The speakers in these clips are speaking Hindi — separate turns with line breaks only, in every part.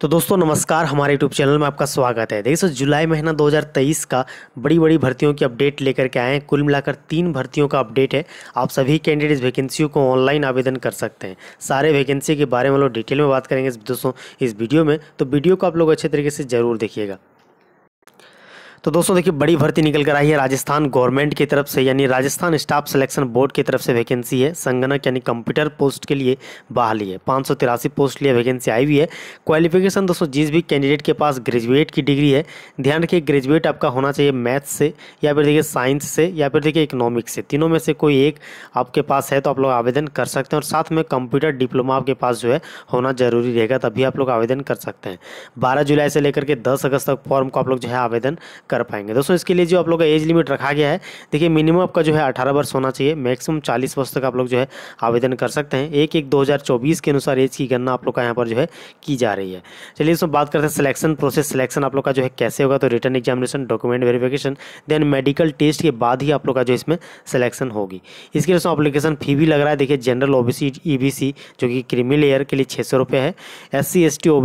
तो दोस्तों नमस्कार हमारे यूट्यूब चैनल में आपका स्वागत है देखिए सर जुलाई महीना 2023 का बड़ी बड़ी भर्तियों की अपडेट लेकर के आए हैं कुल मिलाकर तीन भर्तियों का अपडेट है आप सभी कैंडिडेट्स वैकेंसियों को ऑनलाइन आवेदन कर सकते हैं सारे वैकेंसी के बारे में लोग डिटेल में बात करेंगे दोस्तों इस वीडियो में तो वीडियो को आप लोग अच्छे तरीके से ज़रूर देखिएगा तो दोस्तों देखिए बड़ी भर्ती निकल कर आई है राजस्थान गवर्नमेंट की तरफ से यानी राजस्थान स्टाफ सिलेक्शन बोर्ड की तरफ से वैकेंसी है संगणक यानी कंप्यूटर पोस्ट के लिए बहाली है पाँच पोस्ट लिए वैकेंसी आई हुई है क्वालिफिकेशन दोस्तों जिस भी कैंडिडेट के पास ग्रेजुएट की डिग्री है ध्यान रखिए ग्रेजुएट आपका होना चाहिए मैथ्स से या फिर देखिए साइंस से या फिर देखिए इकोनॉमिक्स से तीनों में से कोई एक आपके पास है तो आप लोग आवेदन कर सकते हैं और साथ में कंप्यूटर डिप्लोमा आपके पास जो है होना जरूरी रहेगा तभी आप लोग आवेदन कर सकते हैं बारह जुलाई से लेकर के दस अगस्त तक फॉर्म को आप लोग जो है आवेदन कर कर पाएंगे दोस्तों इसके लिए जो आप लोग का एज लिमिट रखा गया है देखिए मिनिमम आपका जो है अठारह वर्ष होना चाहिए मैक्सिमम चालीस वर्ष तक आप लोग जो है आवेदन कर सकते हैं एक एक दो के अनुसार एज की गणना आप लोग का यहाँ पर जो है की जा रही है चलिए दोस्तों बात करते हैं सिलेक्शन प्रोसेस सिलेक्शन आप लोग का जो है कैसे होगा तो written examination document verification then medical test के बाद ही आप लोग का जो इसमें सिलेक्शन होगी इसके लिए अप्लीकेशन फी भी लग रहा है देखिए जनरल ओबीसी ईबीसी जो कि क्रीमी लेयर के लिए छः सौ रुपये है S C S T O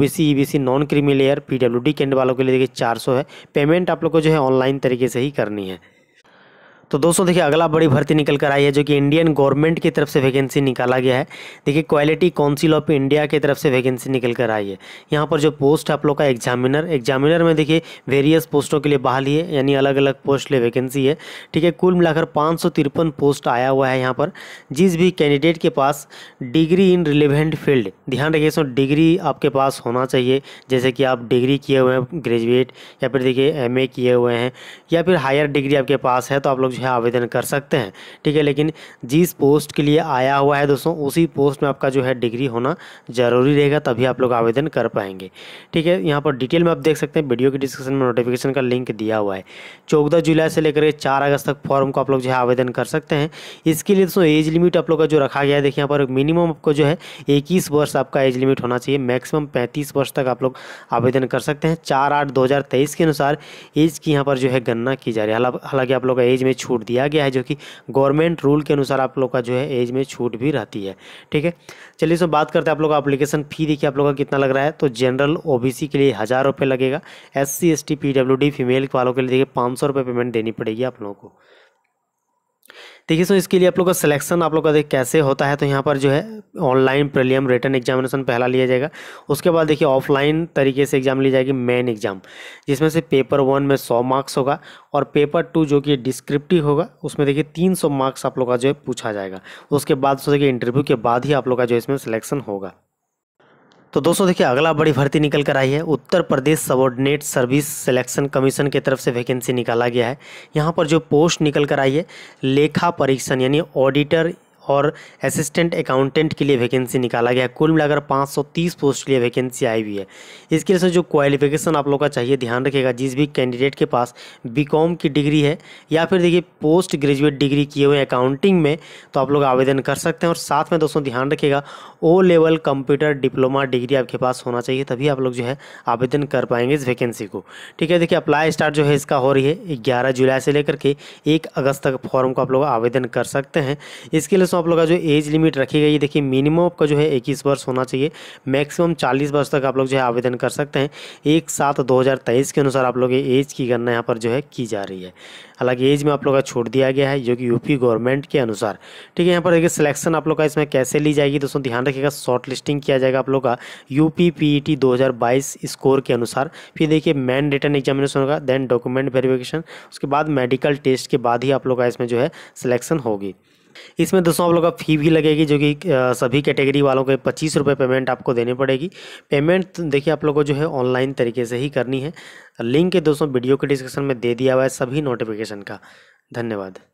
non creamy layer P W वालों के लिए देखिए चार सौ है पेमेंट आप लोग को जो है ऑनलाइन तरीके से ही करनी है तो दोस्तों देखिए अगला बड़ी भर्ती निकल कर आई है जो कि इंडियन गवर्नमेंट की तरफ से वैकेंसी निकाला गया है देखिए क्वालिटी काउंसिल ऑफ इंडिया की तरफ से वैकेंसी निकल कर आई है यहाँ पर जो पोस्ट है आप लोग का एग्जामिनर एग्जामिनर में देखिए वेरियस पोस्टों के लिए बहाली है यानी अलग अलग पोस्ट लिए वैकेंसी है ठीक है कुल मिलाकर पाँच पोस्ट आया हुआ है यहाँ पर जिस भी कैंडिडेट के पास डिग्री इन रिलेवेंट फील्ड ध्यान रखिए इसमें डिग्री आपके पास होना चाहिए जैसे कि आप डिग्री किए हुए हैं ग्रेजुएट या फिर देखिए एम किए हुए हैं या फिर हायर डिग्री आपके पास है तो आप लोग है आवेदन कर सकते हैं ठीक है लेकिन जिस पोस्ट के लिए आया हुआ है दोस्तों उसी पोस्ट में आपका जो है डिग्री होना ज़रूरी रहेगा तभी आप लोग आवेदन कर पाएंगे ठीक है यहाँ पर डिटेल में आप देख सकते हैं वीडियो के डिस्क्रिप्शन में नोटिफिकेशन का लिंक दिया हुआ है चौदह जुलाई से लेकर के चार अगस्त तक फॉर्म को आप लोग जो है आवेदन कर सकते हैं इसके लिए दोस्तों एज लिमिट आप लोग का जो रखा गया है देखिए यहाँ पर मिनिमम आपको जो है इक्कीस वर्ष आपका एज लिमिट होना चाहिए मैक्सिमम पैंतीस वर्ष तक आप लोग आवेदन कर सकते हैं चार आठ दो के अनुसार एज की यहाँ पर जो है गणना की जा रही है हालांकि आप लोग का एज में छूट छूट दिया गया है जो कि गवर्नमेंट रूल के अनुसार आप लोग का जो है एज में छूट भी रहती है ठीक है चलिए इसमें बात करते हैं आप लोग का अप्लीकेशन फ़ी देखिए आप लोग का कितना लग रहा है तो जनरल ओ के लिए हज़ार रुपये लगेगा S C S T female वालों के लिए देखिए पाँच सौ पेमेंट देनी पड़ेगी आप लोगों को देखिए सो इसके लिए आप लोग का सिलेक्शन आप लोग का देखिए कैसे होता है तो यहाँ पर जो है ऑनलाइन प्रीलियम रिटर्न एग्जामिनेशन पहला लिया जाएगा उसके बाद देखिए ऑफलाइन तरीके से एग्जाम ली जाएगी मेन एग्जाम जिसमें से पेपर वन में सौ मार्क्स होगा और पेपर टू जो कि डिस्क्रिप्टिव होगा उसमें देखिए तीन सौ मार्क्स आप लोग का जो है पूछा जाएगा उसके बाद सो देखिए इंटरव्यू के बाद ही आप लोग का जो इसमें सिलेक्शन होगा तो दोस्तों देखिए अगला बड़ी भर्ती निकल कर आई है Uttar Pradesh subordinate service selection commission की तरफ से वैकेंसी निकाला गया है यहाँ पर जो पोस्ट निकल कर आई है लेखा परीक्षण यानी ऑडिटर और असिस्टेंट अकाउंटेंट के लिए वैकेंसी निकाला गया कुल मिलाकर 530 पोस्ट के लिए वैकेंसी आई हुई है इसके लिए जो क्वालिफिकेशन आप लोग का चाहिए ध्यान रखिएगा जिस भी कैंडिडेट के पास बीकॉम की डिग्री है या फिर देखिए पोस्ट ग्रेजुएट डिग्री किए हुए अकाउंटिंग में तो आप लोग आवेदन कर सकते हैं और साथ में दोस्तों ध्यान रखिएगा O level computer diploma degree आपके पास होना चाहिए तभी आप लोग जो है आवेदन कर पाएंगे इस वैकेंसी को ठीक है देखिए अप्लाई स्टार्ट जो है इसका हो रही है ग्यारह जुलाई से लेकर के एक अगस्त तक फॉर्म को आप लोग आवेदन कर सकते हैं इसके लिए दोस्तों आप लोग का जो एज लिमिट रखी गई है देखिए मिनिमम आपका जो है इक्कीस वर्ष होना चाहिए मैक्सिमम चालीस वर्ष तक आप लोग जो है आवेदन कर सकते हैं एक सात दो हज़ार तेईस के अनुसार आप लोग एज की गणना यहाँ पर जो है की जा रही है हालांकि एज में आप लोग का छूट दिया गया है जो कि यूपी गवर्नमेंट के अनुसार ठीक है यहाँ पर देखिए सिलेक्शन आप लोग का इसमें कैसे ली जाएगी दोस्तों ध्यान रखिएगा शॉर्ट लिस्टिंग किया जाएगा आप लोग का यूपी पीईटी 2022 स्कोर के अनुसार फिर देखिए मैन रिटर्न एग्जामिनेशन होगा देन डॉक्यूमेंट वेरिफिकेशन उसके बाद मेडिकल टेस्ट के बाद ही आप लोग का इसमें जो है सिलेक्शन होगी इसमें दोस्तों आप लोग का फ़ी भी लगेगी जो कि सभी कैटेगरी वालों के पच्चीस रुपये पेमेंट आपको देनी पड़ेगी पेमेंट देखिए आप लोग को जो है ऑनलाइन तरीके से ही करनी है लिंक दोस्तों वीडियो के डिस्क्रिप्शन में दे दिया हुआ है सभी नोटिफिकेशन का धन्यवाद